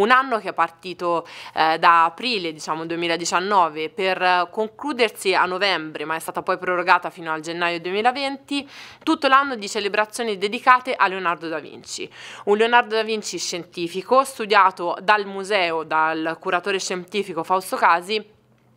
Un anno che è partito eh, da aprile diciamo 2019 per concludersi a novembre ma è stata poi prorogata fino al gennaio 2020, tutto l'anno di celebrazioni dedicate a Leonardo da Vinci. Un Leonardo da Vinci scientifico studiato dal museo, dal curatore scientifico Fausto Casi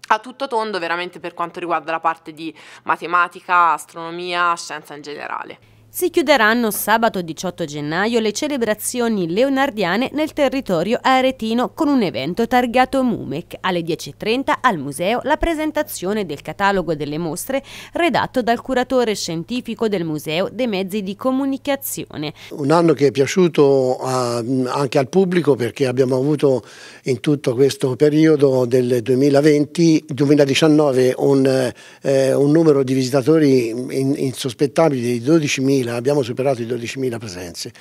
a tutto tondo veramente per quanto riguarda la parte di matematica, astronomia, scienza in generale. Si chiuderanno sabato 18 gennaio le celebrazioni leonardiane nel territorio aretino con un evento targato MUMEC. Alle 10.30 al museo la presentazione del catalogo delle mostre redatto dal curatore scientifico del museo dei mezzi di comunicazione. Un anno che è piaciuto ehm, anche al pubblico perché abbiamo avuto in tutto questo periodo del 2020-2019 un, eh, un, numero di visitatori insospettabili di 12.000 12.000, abbiamo superato i 12.000 presenze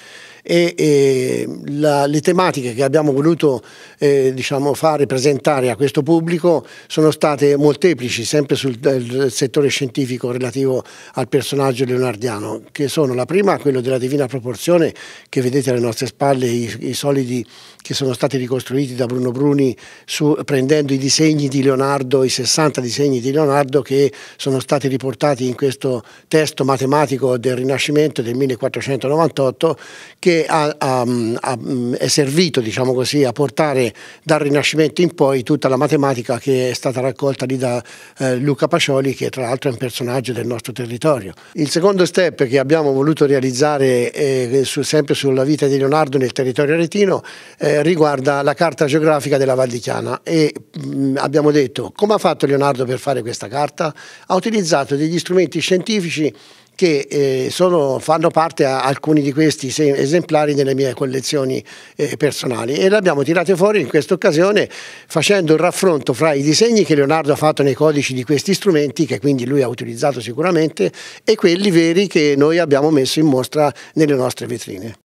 e, e la, le tematiche che abbiamo voluto eh, diciamo, fare, presentare a questo pubblico sono state molteplici, sempre sul settore scientifico relativo al personaggio leonardiano, che sono la prima, quello della Divina Proporzione, che vedete alle nostre spalle i, i solidi che sono stati ricostruiti da Bruno Bruni su, prendendo i disegni di Leonardo, i 60 disegni di Leonardo che sono stati riportati in questo testo matematico del Rinascimento Rinascimento del 1498 che ha, ha, ha, è servito diciamo così, a portare dal Rinascimento in poi tutta la matematica che è stata raccolta lì da eh, Luca Pacioli che tra l'altro è un personaggio del nostro territorio. Il secondo step che abbiamo voluto realizzare eh, su, sempre sulla vita di Leonardo nel territorio retino eh, riguarda la carta geografica della Val di Chiana e mh, mm, abbiamo detto come ha fatto Leonardo per fare questa carta? Ha utilizzato degli strumenti scientifici che eh, sono, fanno parte a, alcuni di questi esemplari delle mie collezioni eh, personali e le abbiamo tirate fuori in questa occasione facendo il raffronto fra i disegni che Leonardo ha fatto nei codici di questi strumenti, che quindi lui ha utilizzato sicuramente, e quelli veri che noi abbiamo messo in mostra nelle nostre vetrine.